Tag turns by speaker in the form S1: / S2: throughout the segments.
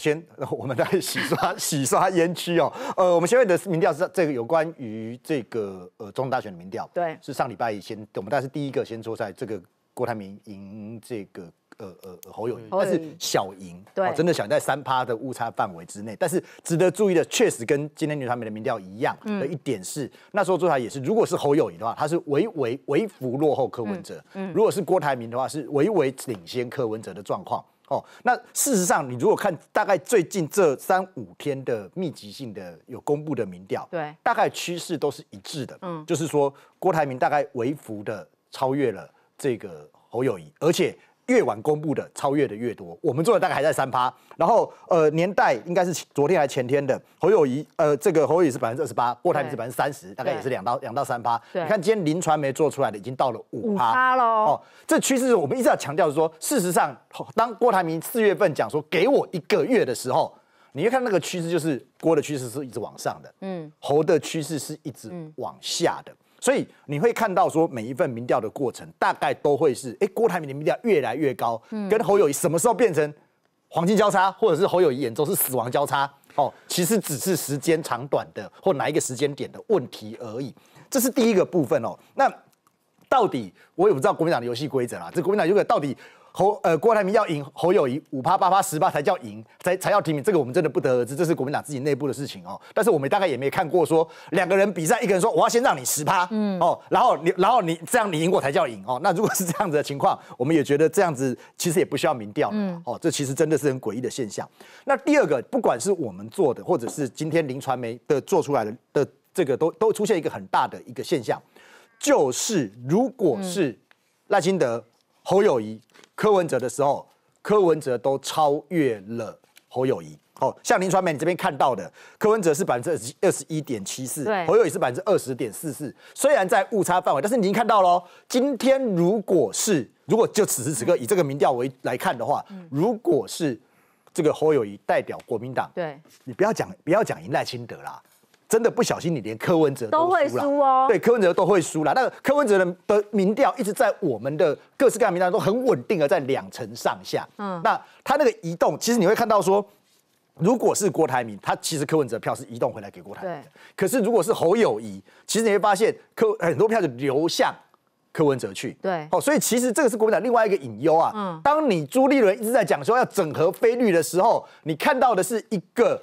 S1: 先，我们来洗刷洗刷冤屈哦。呃，我们先问的民调是这个有关于这个呃中大选的民调，对，是上礼拜先，我们但是第一个先说，在这个郭台铭赢这个呃呃侯友谊，但是小赢，对，真的想在三趴的误差范围之内。但是值得注意的，确实跟今天女团表的民调一样的一点是，那时候做台也是，如果是侯友谊的话，他是微微微幅落后柯文哲，嗯，如果是郭台铭的话，是微微领先柯文哲的状况。哦，那事实上，你如果看大概最近这三五天的密集性的有公布的民调，对，大概趋势都是一致的，嗯，就是说郭台铭大概微幅的超越了这个侯友谊，而且。越晚公布的，超越的越多。我们做的大概还在三趴，然后呃，年代应该是昨天还是前天的。侯友谊呃，这个侯友谊是百分之二十八，郭台铭是百分之三十，大概也是两到两到三趴。你看今天林传媒做出来的，已经到了五趴喽。哦，这趋势我们一直要强调说，事实上，当郭台铭四月份讲说给我一个月的时候，你就看那个趋势，就是郭的趋势是一直往上的，嗯，侯的趋势是一直往下的。所以你会看到说每一份民调的过程，大概都会是，哎，郭台铭的民调越来越高，跟侯友谊什么时候变成黄金交叉，或者是侯友谊眼中是死亡交叉？哦，其实只是时间长短的或哪一个时间点的问题而已。这是第一个部分哦。那到底我也不知道国民党的游戏规则啦，这国民党有没到底？侯呃，郭台铭要赢，侯友谊五趴八趴十趴才叫赢，才才要提名，这个我们真的不得而知，这是国民党自己内部的事情哦。但是我们大概也没看过说两个人比赛，一个人说我要先让你十趴，嗯，哦，然后你然后你这样你赢我才叫赢哦。那如果是这样子的情况，我们也觉得这样子其实也不需要民调，嗯，哦，这其实真的是很诡异的现象。那第二个，不管是我们做的，或者是今天林传媒的做出来的的这个都都出现一个很大的一个现象，就是如果是赖清德侯友谊。柯文哲的时候，柯文哲都超越了侯友谊。哦，像林传美，你这边看到的，柯文哲是百分之二十一点七四，侯友谊是百分之二十点四四。虽然在误差范围，但是你已经看到喽。今天如果是，如果就此时此刻以这个民调为来看的话，如果是这个侯友谊代表国民党，对，你不要讲不要讲赢赖清德啦。真的不小心，你连柯文哲都会输哦。对，柯文哲都会输了。那个柯文哲的的民调一直在我们的各式各样的民调都很稳定，而在两成上下。嗯，那他那个移动，其实你会看到说，如果是郭台铭，他其实柯文哲票是移动回来给郭台铭的。可是如果是侯友谊，其实你会发现柯很多票就流向柯文哲去。对。好，所以其实这个是国民党另外一个隐忧啊。嗯。当你朱立伦一直在讲说要整合非律的时候，你看到的是一个。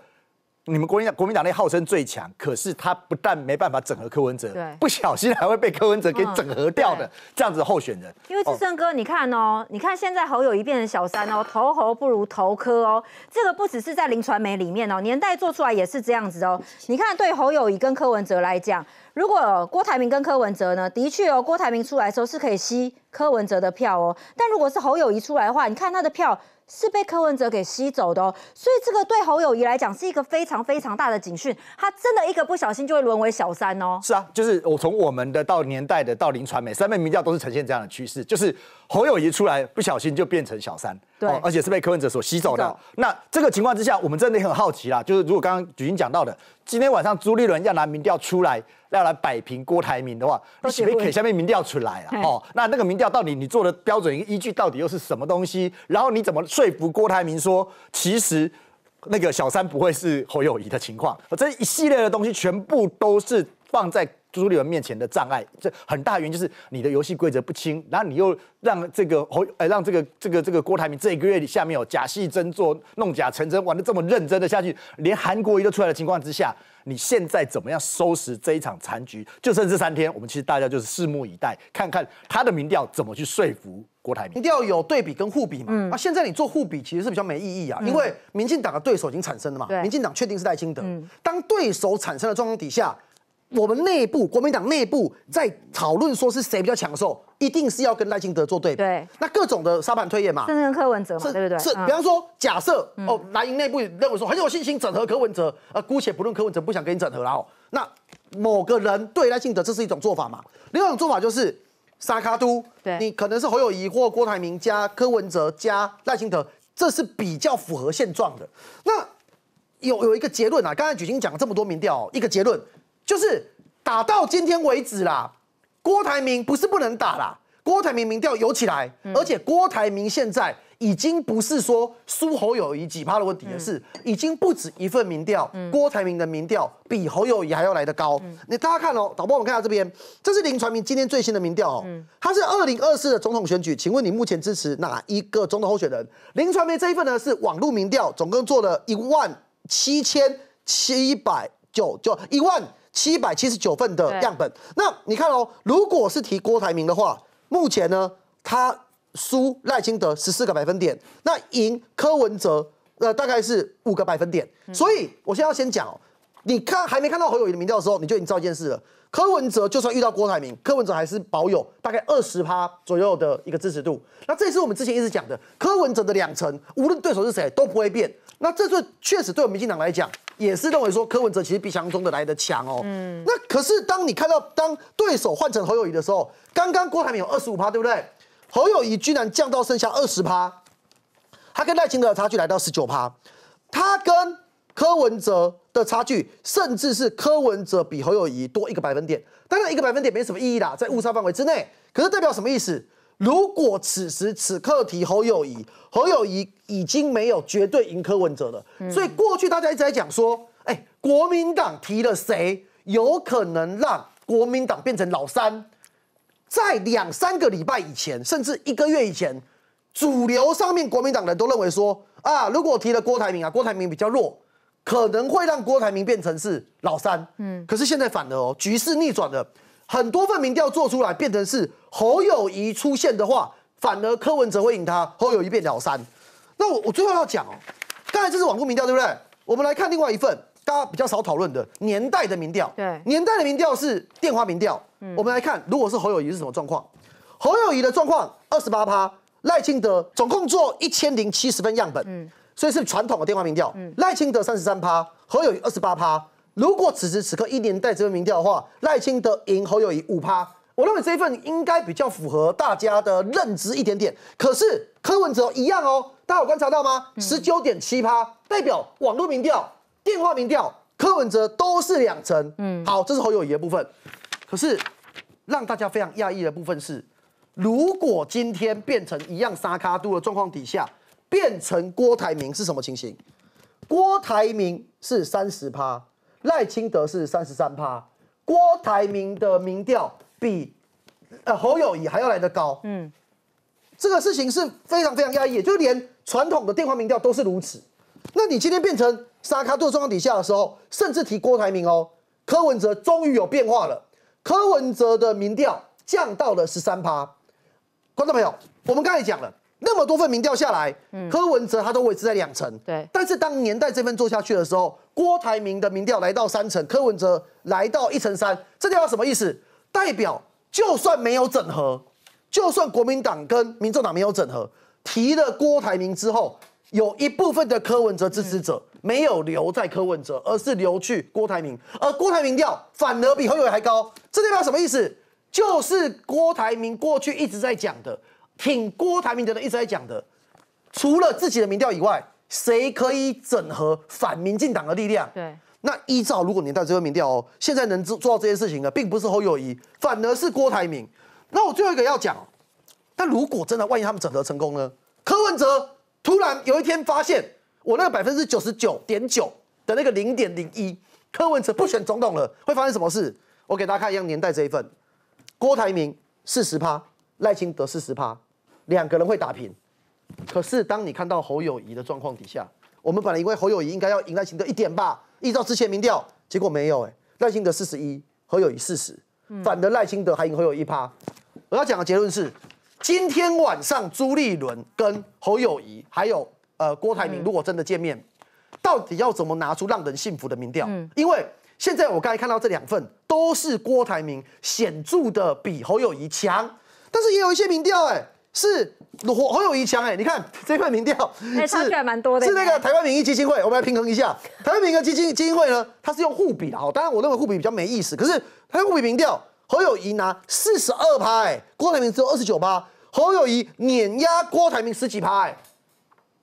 S1: 你们国民党国民党内号称最强，可是他不但没办法整合柯文哲，不小心还会被柯文哲给整合掉的。这样子候选人，因为志胜
S2: 哥，你看哦，你看现在侯友谊变成小三哦，投侯不如投柯哦。这个不只是在林传媒里面哦，年代做出来也是这样子哦。你看对侯友谊跟柯文哲来讲，如果郭台铭跟柯文哲呢，的确哦，郭台铭出来的时候是可以吸柯文哲的票哦，但如果是侯友谊出来的话，你看他的票。是被柯文哲给吸走的，哦，所以这个对侯友谊来讲是一个非常非常大的警讯，他真的一个不小心就会沦为小三哦。
S1: 是啊，就是我从我们的到年代的到林传美，三名民调都是呈现这样的趋势，就是。侯友谊出来不小心就变成小三，对，而且是被柯文哲所吸走的。那这个情况之下，我们真的很好奇啦。就是如果刚刚菊英讲到的，今天晚上朱立伦要拿民调出来，要来摆平郭台铭的话，你准可以下面民调出来啊？哦，那那个民调到底你做的标准依据到底又是什么东西？然后你怎么说服郭台铭说，其实那个小三不会是侯友谊的情况？这一系列的东西全部都是。放在朱立伦面前的障碍，这很大原因就是你的游戏规则不清，然后你又让这个侯，呃，让这个这个这个郭台铭这一个月下面有假戏真做，弄假成真，玩的这么认真的下去，连韩国瑜都出来的情况之下，你现在怎么样收拾这一场残局？就剩这三天，我们其实大家就是拭目以待，看看他的民调怎么去说服
S2: 郭台铭。一定要有对比跟互比嘛。啊，现在你做互比其实是比较没意义啊，因为民进党的对手已经产生了嘛。民进党确定是在清德。当对手产生的状况底下。我们内部国民党内部在讨论说是谁比较抢手，一定是要跟赖清德做对。对。那各种的沙盘推演嘛，甚至柯文哲嘛，对不对？是，比方说，假设哦，蓝营内部认为说，很有信心整合柯文哲，呃，姑且不论柯文哲不想跟你整合了哦，那某个人对赖清德，这是一种做法嘛？另外一种做法就是沙卡都，对你可能是侯友谊或郭台铭加柯文哲加赖清德，这是比较符合现状的。那有有一个结论啊，刚才举行讲了这么多民调，一个结论。就是打到今天为止啦，郭台铭不是不能打啦，郭台铭民调有起来，而且郭台铭现在已经不是说输侯友谊几趴的问题，而是已经不止一份民调，郭台铭的民调比侯友谊还要来得高。你大家看哦，导播，我们看下这边，这是林传明今天最新的民调哦，他是二零二四的总统选举，请问你目前支持哪一个总统候选人？林传铭这一份呢是网络民调，总共做了一万七千七百九就一万。七百七十九份的样本，那你看哦，如果是提郭台铭的话，目前呢他输赖清德十四个百分点，那赢柯文哲呃大概是五个百分点。所以我现在要先讲哦，你看还没看到侯友宜的民调的时候，你就已经知道一件事了，柯文哲就算遇到郭台铭，柯文哲还是保有大概二十趴左右的一个支持度。那这也是我们之前一直讲的，柯文哲的两成，无论对手是谁都不会变。那这是确实对我们民进党来讲。也是认为说柯文哲其实比象中的来的强哦，嗯，那可是当你看到当对手换成侯友谊的时候，刚刚郭台铭有二十五趴，对不对？侯友谊居然降到剩下二十趴，他跟赖清德的差距来到十九趴，他跟柯文哲的差距，甚至是柯文哲比侯友谊多一个百分点，当然一个百分点没什么意义啦，在误差范围之内，可是代表什么意思？如果此时此刻提侯友谊，侯友谊已经没有绝对赢柯文哲了。所以过去大家一直在讲说，哎，国民党提了谁，有可能让国民党变成老三？在两三个礼拜以前，甚至一个月以前，主流上面国民党人都认为说，啊，如果提了郭台铭啊，郭台铭比较弱，可能会让郭台铭变成是老三。嗯，可是现在反了哦，局势逆转了。很多份民调做出来，变成是侯友谊出现的话，反而柯文哲会赢他。侯友谊变老三。那我我最后要讲哦，刚才这是网络民调对不对？我们来看另外一份大家比较少讨论的年代的民调。对，年代的民调是电话民调。嗯，我们来看如果是侯友谊是什么状况？侯友谊的状况二十八趴，赖清德总共做一千零七十分样本。嗯，所以是传统的电话民调。嗯，赖清德三十三趴，侯友谊二十八趴。如果此时此刻一年代这份民调的话，赖清德赢侯友谊五趴，我认为这一份应该比较符合大家的认知一点点。可是柯文哲一样哦，大家有观察到吗？十九点七趴，代表网络民调、电话民调，柯文哲都是两成。嗯，好，这是侯友谊的部分。可是让大家非常讶异的部分是，如果今天变成一样沙卡度的状况底下，变成郭台铭是什么情形？郭台铭是三十趴。赖清德是三十三趴，郭台铭的民调比呃侯友谊还要来得高，嗯，这个事情是非常非常压抑，就连传统的电话民调都是如此。那你今天变成沙卡度状况底下的时候，甚至提郭台铭哦，柯文哲终于有变化了，柯文哲的民调降到了十三趴。观众朋友，我们刚才讲了。那么多份民调下来，柯文哲他都维持在两成。对，但是当年代这份做下去的时候，郭台铭的民调来到三成，柯文哲来到一成三。这代表什么意思？代表就算没有整合，就算国民党跟民众党没有整合，提了郭台铭之后，有一部分的柯文哲支持者没有留在柯文哲，而是留去郭台铭，而郭台铭调反而比侯友伟还高。这代表什么意思？就是郭台铭过去一直在讲的。挺郭台铭的人一直在讲的，除了自己的民调以外，谁可以整合反民进党的力量？对，那依照如果年代这个民调哦，现在能做做到这件事情的，并不是侯友谊，反而是郭台铭。那我最后一个要讲，但如果真的万一他们整合成功呢？柯文哲突然有一天发现，我那个百分之九十九点九的那个零点零一，柯文哲不选总统了，会发生什么事？我给大家看一样年代这一份，郭台铭四十趴，赖清德四十趴。两个人会打平，可是当你看到侯友谊的状况底下，我们本来以为侯友谊应该要赢赖清德一点吧，依照之前民调，结果没有哎，赖清德四十一，侯友谊四十，反的赖清德还赢侯友谊趴。我要讲的结论是，今天晚上朱立伦跟侯友谊还有呃郭台铭如果真的见面，到底要怎么拿出让人信服的民调？因为现在我刚才看到这两份都是郭台铭显著的比侯友谊强，但是也有一些民调哎。是侯侯友谊强哎，你看 这块民调是差还蛮多的，是那个台湾民意基金会，我们来平衡一下，台湾民意基金基金会呢，它是用互比的哦，当然我认为互比比较没意思，可是它用互比民调，侯友谊拿四十二拍，郭台铭只有二十九拍，侯友谊碾压郭台铭十几拍，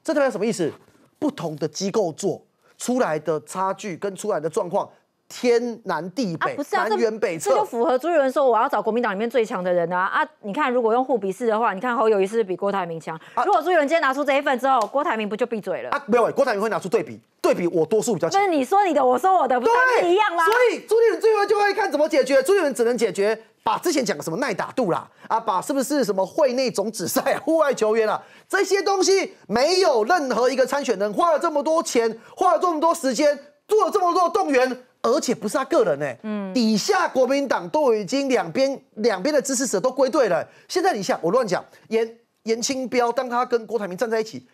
S2: 这代表什么意思？不同的机构做出来的差距跟出来的状况。天南地北，南辕北辙，这就符合朱云伦说我要找国民党里面最强的人啊啊！你看，如果用互比试的话，你看侯友谊是不是比郭台铭强。如果朱云伦今天拿出这一份之后，郭台铭不就闭嘴了？啊，没有，郭台铭会拿出对比，对比我多数比较强。就是你说你的，我说我的，不都一样吗？所以朱立伦最后就会看怎么解决。朱立伦只能解决把之前讲的什么耐打度啦，啊，把是不是什么会内总子赛、户外球员啊，这些东西，没有任何一个参选人花了这么多钱，花了这么多时间，做了这么多动员。而且不是他个人呢，嗯，底下国民党都已经两边两边的支持者都归队了。现在你想，我乱讲，严严清标当他跟郭台铭站在一起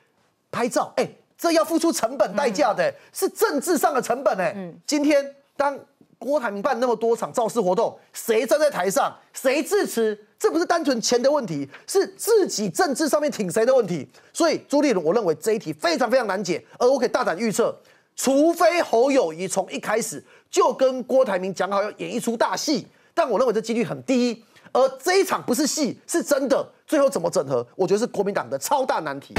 S2: 拍照，哎，这要付出成本代价的，是政治上的成本哎。今天当郭台铭办那么多场造势活动，谁站在台上谁支持，这不是单纯钱的问题，是自己政治上面挺谁的问题。所以朱立伦，我认为这一题非常非常难解，而我可以大胆预测。除非侯友谊从一开始就跟郭台铭讲好要演一出大戏，但我认为这几率很低。而这一场不是戏，是真的。最后怎么整合？我觉得是国民党的超大难题。